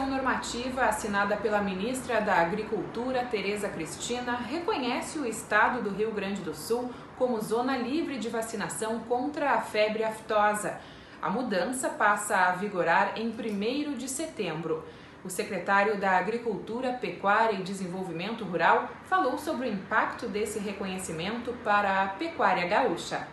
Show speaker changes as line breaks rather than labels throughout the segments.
Edição normativa assinada pela ministra da Agricultura, Tereza Cristina, reconhece o estado do Rio Grande do Sul como zona livre de vacinação contra a febre aftosa. A mudança passa a vigorar em 1 de setembro. O secretário da Agricultura, Pecuária e Desenvolvimento Rural falou sobre o impacto desse reconhecimento para a pecuária gaúcha.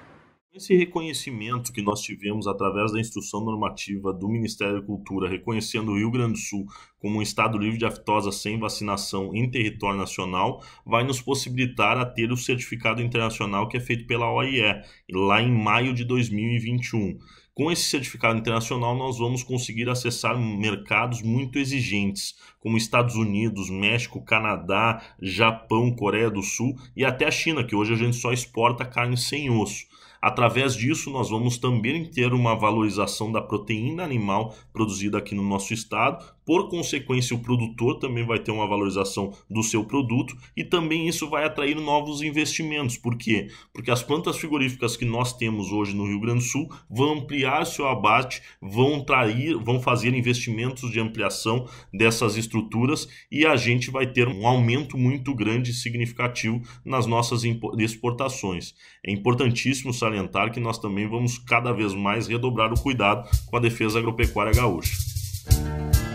Esse reconhecimento que nós tivemos através da instrução normativa do Ministério da Cultura, reconhecendo o Rio Grande do Sul como um estado livre de aftosa sem vacinação em território nacional, vai nos possibilitar a ter o certificado internacional que é feito pela OIE, lá em maio de 2021. Com esse certificado internacional, nós vamos conseguir acessar mercados muito exigentes, como Estados Unidos, México, Canadá, Japão, Coreia do Sul e até a China, que hoje a gente só exporta carne sem osso. Através disso, nós vamos também ter uma valorização da proteína animal produzida aqui no nosso estado, por consequência, o produtor também vai ter uma valorização do seu produto e também isso vai atrair novos investimentos. Por quê? Porque as plantas frigoríficas que nós temos hoje no Rio Grande do Sul vão ampliar seu abate, vão trair, vão fazer investimentos de ampliação dessas estruturas e a gente vai ter um aumento muito grande e significativo nas nossas exportações. É importantíssimo salientar que nós também vamos cada vez mais redobrar o cuidado com a defesa agropecuária gaúcha.